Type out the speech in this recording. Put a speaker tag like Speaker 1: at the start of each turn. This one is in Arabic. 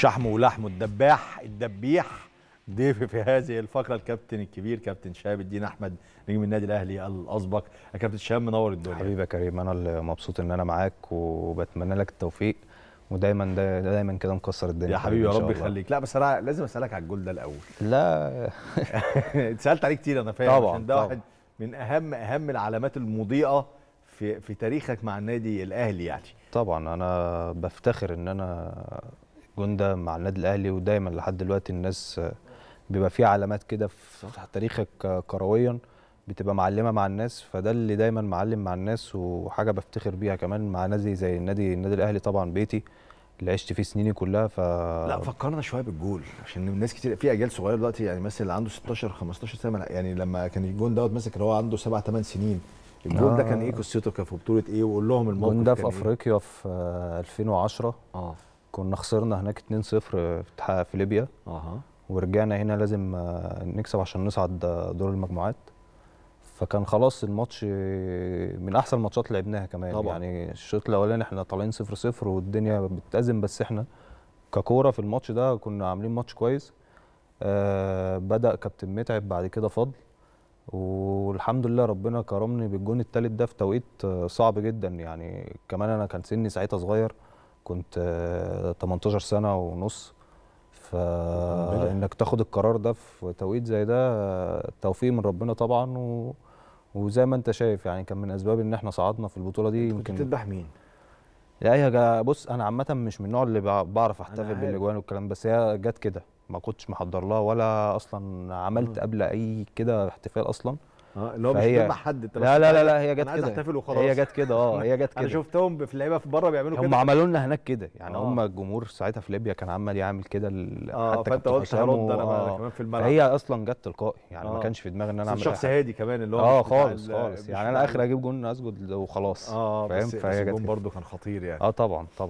Speaker 1: شحم ولحم الدباح الدبيح ضيفي في هذه الفقره الكابتن الكبير كابتن شهاب الدين احمد نجم النادي
Speaker 2: الاهلي الاسبق يا كابتن شهاب منور الدنيا حبيبي يا كريم انا اللي مبسوط ان انا معاك وبتمنى لك التوفيق ودايما دايما كده مكسر الدنيا يا حبيبي يا رب يخليك
Speaker 1: لا بس انا لازم اسالك على الجول ده الاول لا اتسالت عليه كتير انا فاهم طبعا عشان ده واحد من اهم اهم العلامات المضيئه في في تاريخك مع النادي الاهلي يعني
Speaker 2: طبعا انا بفتخر ان انا جوندا مع النادي الاهلي ودايما لحد دلوقتي الناس آه، بيبقى فيه علامات كده في تاريخك آه، كرويا بتبقى معلمه مع الناس فده اللي دايما معلم مع الناس وحاجه بفتخر بيها كمان مع نادي زي النادي النادي الاهلي طبعا بيتي اللي عشت فيه سنيني كلها ف لا
Speaker 1: فكرنا شويه بالجول عشان الناس كتير في اجيال صغيره دلوقتي يعني مثلا اللي عنده 16 15 سنه يعني لما كان الجون دوت مثلا كان هو عنده 7
Speaker 2: 8 سنين الجول آه. ده كان آه. ايه
Speaker 1: قصته كان في بطوله ايه وقول لهم
Speaker 2: الموقف ده في إيه؟ افريقيا إيه؟ في 2010 اه كنا خسرنا هناك 2-0 في ليبيا اها ورجعنا هنا لازم آه، نكسب عشان نصعد دور المجموعات فكان خلاص الماتش من احسن الماتشات اللي لعبناها كمان طبعا. يعني الشوط الاولاني احنا طالعين 0 0 والدنيا بتتازم بس احنا ككوره في الماتش ده كنا عاملين ماتش كويس آه، بدا كابتن متعب بعد كده فضل والحمد لله ربنا كرمني بالجون الثالث ده في توقيت آه، صعب جدا يعني كمان انا كان سني ساعتها صغير كنت 18 آه، سنه ونص فانك تاخد القرار ده في توقيت زي ده توفيق من ربنا طبعا و... وزي ما انت شايف يعني كان من اسباب ان احنا صعدنا في البطوله دي يمكن كنت بتذبح مين؟ لا هي جا بص انا عامه مش من النوع اللي بعرف احتفل بالاجوان والكلام بس هي جت كده ما كنتش محضر لها ولا اصلا عملت آه. قبل اي كده احتفال اصلا اه، اللي هو فهي... مش مع حد انت لا لا لا, لا هي جت كده عايز احتفل وخلاص هي جت كده اه هي جت كده انا
Speaker 1: شفتهم في لعيبه في بره بيعملوا كده هم عملوا
Speaker 2: لنا هناك كده يعني آه. هم الجمهور ساعتها في ليبيا كان عمال يعمل كده ال... آه حتى فانت قلت هرد انا آه. كمان في الملعب هي اصلا جت تلقائي يعني ما كانش في دماغي ان انا اعمل شخص هادي كمان اللي هو اه خالص خالص يعني انا اخر اجيب جون اسجد وخلاص اه فاهم فهي جت برده كان خطير يعني اه طبعا طبعا